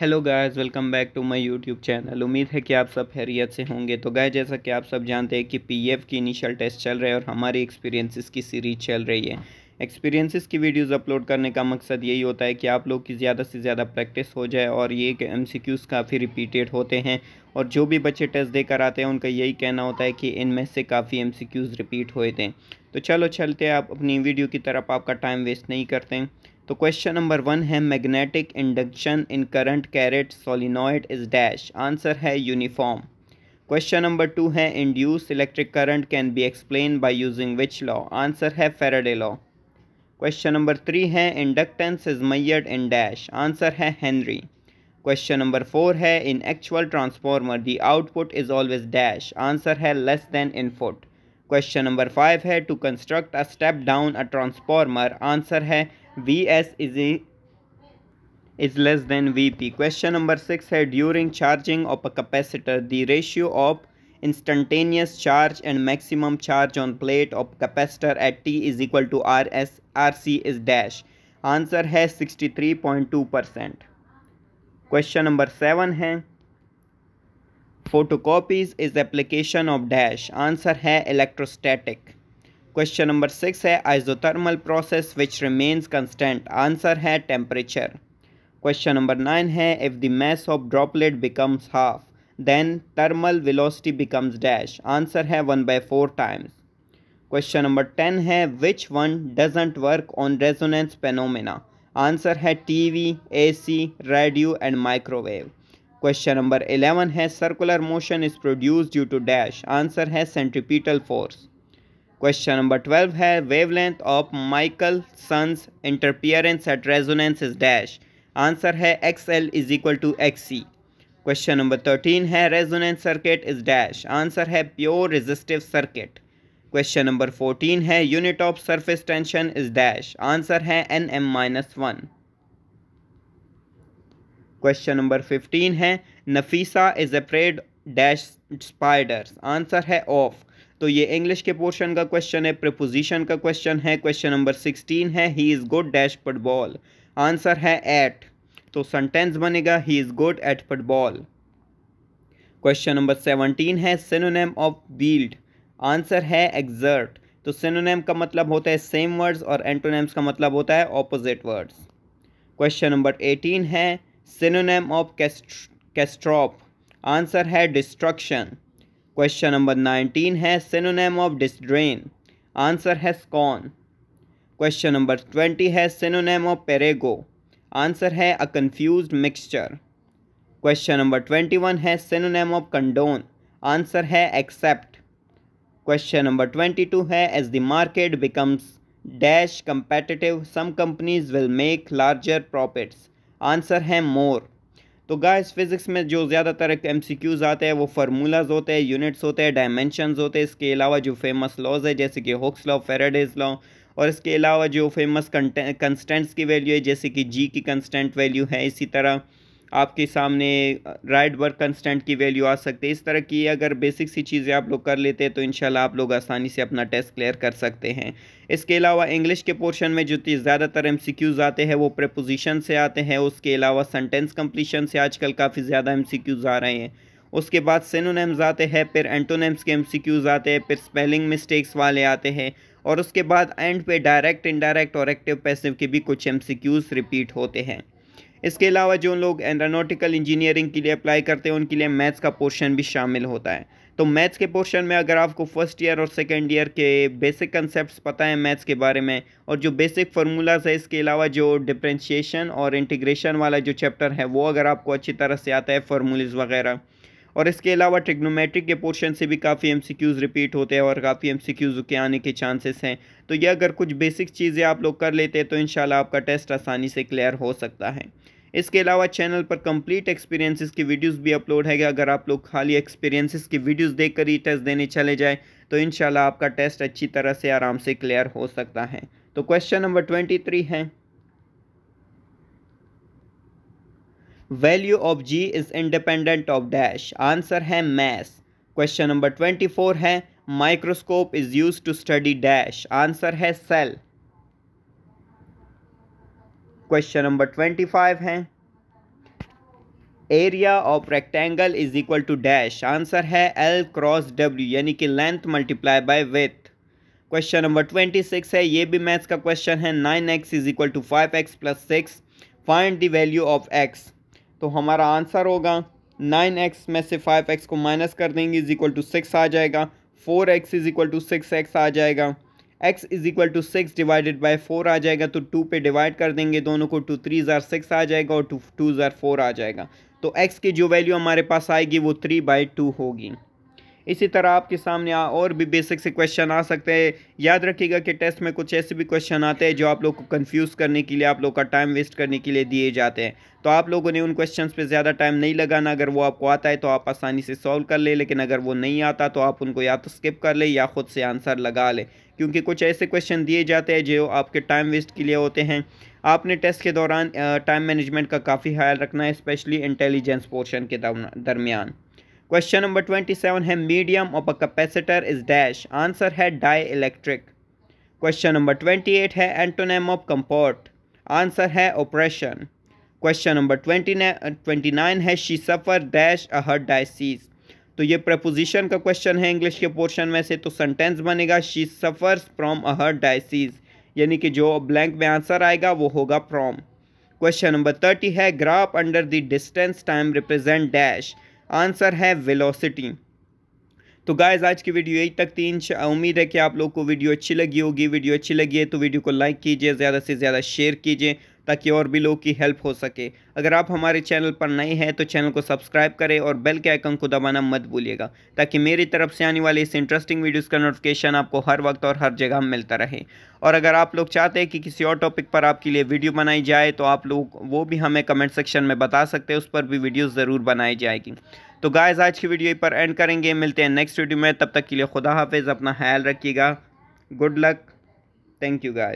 hello guys welcome back to my YouTube channel उम्मीद है कि आप सब खैरियत से होंगे तो गाय जैसा कि आप सब जानते हैं कि पीएफ e की इनिशियल टेस्ट चल रहे हैं और हमारी एक्सपीरियंसिस की सीरीज चल रही है एक्सपीरियंसिस की वीडियोस अपलोड करने का मकसद यही होता है कि आप लोग की ज़्यादा से ज़्यादा प्रैक्टिस हो जाए और ये एम सी काफ़ी रिपीटेड होते हैं और जो भी बच्चे टेस्ट देकर आते हैं उनका यही कहना होता है कि इनमें से काफ़ी एम रिपीट हुए थे तो चलो चलते आप अपनी वीडियो की तरफ आपका टाइम वेस्ट नहीं करते तो क्वेश्चन नंबर वन है magnetic induction in current carrying solenoid is dash answer है यूनिफॉर्म क्वेश्चन नंबर टू है induced electric current can be explain by using which law answer है Faraday law question number three है inductance is measured in dash answer है Henry question number four है in actual transformer the output is always dash answer है less than input question number five है to construct a step down a transformer answer है V S is is less than V P question number six है during charging of a capacitor the ratio of instantaneous charge and charge charge on plate of capacitor at T is equal to R S R C is dash answer है sixty three point two percent question number seven है photo copies is application of dash answer है electrostatic question number six है isothermal process which remains constant answer है temperature question number nine है if the mass of droplet becomes half then thermal velocity becomes dash answer है one by four times question number ten है which one doesn't work on resonance phenomena answer है TV AC radio and microwave question number eleven है circular motion is produce due to dash answer है centripetal force question number twelve है wavelength of Michelson interference at resonance is dash answer है X L is equal to X C question number thirteen है resonance circuit is dash answer है pure resistive circuit question number fourteen है unit of surface tension is dash answer है N M minus one question number fifteen है Nafisa is afraid dash spiders answer है of तो ये English के portion का question है प्रपोजिशन का क्वेश्चन है क्वेश्चन नंबर सिक्सटीन है he is good dash football answer है एट तो सेंटेंस बनेगा he is good at football question number seventeen है सिनोनेम ऑफ वील्ड आंसर है एग्जर्ट तो सिनोनेम का मतलब होता है सेम वर्ड्स और एंटोनेम्स का मतलब होता है opposite words question number eighteen है सिनोनेम ऑफ कैस्ट्रॉप आंसर है डिस्ट्रक्शन क्वेश्चन नंबर नाइनटीन है सिनोनेम ऑफ डिस्ड्रेन आंसर है स्कॉन क्वेश्चन नंबर ट्वेंटी है सिनोनेम ऑफ पेरेगो आंसर है a confuse mixture question number twenty one है synonym of condone answer है accept question number twenty two है as the market becomes dash competitive some companies will make larger profits answer है more तो guys physics में जो ज़्यादातर M C Qs आते हैं वो फार्मूलाज होते हैं यूनिट्स होते हैं डायमेंशनज होते हैं इसके अलावा जो फेमस लॉज है जैसे कि होक्स लॉ फेराडेज लॉ और इसके अलावा जो फेमस कंस्टेंट्स की वैल्यू है जैसे कि जी की कंस्टेंट वैल्यू है इसी तरह आपके सामने राइट वर्क कंस्टेंट की वैल्यू आ सकती है इस तरह की अगर बेसिक सी चीज़ें आप लोग कर लेते हैं तो इंशाल्लाह आप लोग आसानी से अपना टेस्ट क्लियर कर सकते हैं इसके अलावा इंग्लिश के पोर्शन में जो ज़्यादातर एम आते हैं वो प्रपोजिशन से आते हैं उसके अलावा सेंटेंस कम्प्लीशन से आजकल काफ़ी ज़्यादा एम आ रहे हैं उसके बाद सिनोनेम्स आते हैं फिर एंटोनेम्स के एम आते हैं फिर स्पेलिंग मिस्टेक्स वाले आते हैं और उसके बाद एंड पे डायरेक्ट इनडायरेक्ट और एक्टिव पैसिव के भी कुछ एम रिपीट होते हैं इसके अलावा जो लोग एरोनोटिकल इंजीनियरिंग के लिए अप्लाई करते हैं उनके लिए मैथ्स का पोर्शन भी शामिल होता है तो मैथ्स के पोर्शन में अगर आपको फर्स्ट ईयर और सेकेंड ईयर के बेसिक कंसेप्ट पता है मैथ्स के बारे में और जो बेसिक फार्मूलाज है इसके अलावा जो डिफ्रेंशिएशन और इंटीग्रेशन वाला जो चैप्टर है वो अगर आपको अच्छी तरह से आता है फार्मूलेज वगैरह और इसके अलावा ट्रिग्नोमेट्रिक के पोर्शन से भी काफ़ी एम रिपीट होते हैं और काफ़ी एम के आने के चांसेस हैं तो ये अगर कुछ बेसिक चीज़ें आप लोग कर लेते हैं तो इन आपका टेस्ट आसानी से क्लियर हो सकता है इसके अलावा चैनल पर कंप्लीट एक्सपीरियंसेस की वीडियोस भी अपलोड है अगर आप लोग खाली एक्सपीरियंसेस की वीडियोस देखकर ही टेस्ट देने चले जाएं तो इन आपका टेस्ट अच्छी तरह से आराम से क्लियर हो सकता है तो क्वेश्चन नंबर ट्वेंटी थ्री है value of G is independent of dash answer है mass question number twenty four है microscope is use to study dash answer है cell question number twenty five है area of rectangle is equal to dash answer है L cross W यानी कि length multiply by with question number twenty six है ये भी maths का question है nine x is equal to five x plus six find the value of x तो हमारा आंसर होगा नाइन एक्स में से फाइव एक्स को माइनस कर देंगे इज इक्वल टू सिक्स आ जाएगा four x is equal to six x आ जाएगा x is equal to six divided by four आ जाएगा तो टू पे डिवाइड कर देंगे दोनों को टू थ्री ज़ार सिक्स आ जाएगा और टू टू ज़ार फोर आ जाएगा तो एक्स की जो वैल्यू हमारे पास आएगी वो थ्री बाई टू होगी इसी तरह आपके सामने और भी बेसिक से क्वेश्चन आ सकते हैं याद रखिएगा कि टेस्ट में कुछ ऐसे भी क्वेश्चन आते हैं जो आप लोग को कन्फ्यूज़ करने के लिए आप लोग का टाइम वेस्ट करने के लिए दिए जाते हैं तो आप लोगों ने उन क्वेश्चंस पे ज़्यादा टाइम नहीं लगाना अगर वो आपको आता है तो आप आसानी से सॉल्व कर ले लेकिन अगर वो नहीं आता तो आप उनको या तो स्किप कर ले या ख़ुद से आंसर लगा ले क्योंकि कुछ ऐसे क्वेश्चन दिए जाते हैं जो आपके टाइम वेस्ट के लिए होते हैं आपने टेस्ट के दौरान टाइम मैनेजमेंट का काफ़ी ख्याल रखना है स्पेशली इंटेलिजेंस पोर्शन के दरमियान क्वेश्चन नंबर ट्वेंटी सेवन है medium of a capacitor is dash answer है dielectric question number twenty eight है एंटोनेम ऑफ कंपोर्ट आंसर है operation question number twenty twenty nine है she suffer dash a her diseases तो ये preposition का question है English के portion में से तो सेंटेंस बनेगा she suffers from a her diseases यानी कि जो ब्लैंक में आंसर आएगा वो होगा फ्रॉम क्वेश्चन नंबर थर्टी है graph under the distance time represent dash answer है वेलोसिटी तो गाइज आज की वीडियो यही तक तीन उम्मीद है कि आप लोग को वीडियो अच्छी लगी होगी वीडियो अच्छी लगी है तो वीडियो को लाइक कीजिए ज़्यादा से ज़्यादा शेयर कीजिए ताकि और भी लोगों की हेल्प हो सके अगर आप हमारे चैनल पर नए हैं तो चैनल को सब्सक्राइब करें और बेल के आइकन को दबाना मत भूलिएगा ताकि मेरी तरफ से आने वाले इस इंटरेस्टिंग वीडियोज़ का नोटिफिकेशन आपको हर वक्त और हर जगह मिलता रहे और अगर आप लोग चाहते हैं कि किसी और टॉपिक पर आपके लिए वीडियो बनाई जाए तो आप लोग वो भी हमें कमेंट सेक्शन में बता सकते हैं उस पर भी वीडियो ज़रूर बनाई जाएगी तो गायज आज की वीडियो पर एंड करेंगे मिलते हैं नेक्स्ट वीडियो में तब तक के लिए खुदा हाफिज़ अपना ख्याल रखिएगा good luck thank you guys